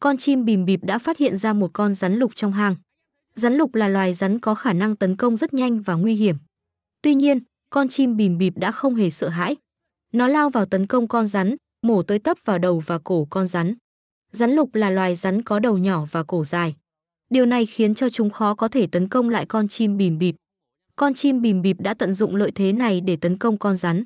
con chim bìm bịp đã phát hiện ra một con rắn lục trong hang. Rắn lục là loài rắn có khả năng tấn công rất nhanh và nguy hiểm. Tuy nhiên, con chim bìm bịp đã không hề sợ hãi. Nó lao vào tấn công con rắn, mổ tới tấp vào đầu và cổ con rắn. Rắn lục là loài rắn có đầu nhỏ và cổ dài. Điều này khiến cho chúng khó có thể tấn công lại con chim bìm bịp. Con chim bìm bịp đã tận dụng lợi thế này để tấn công con rắn.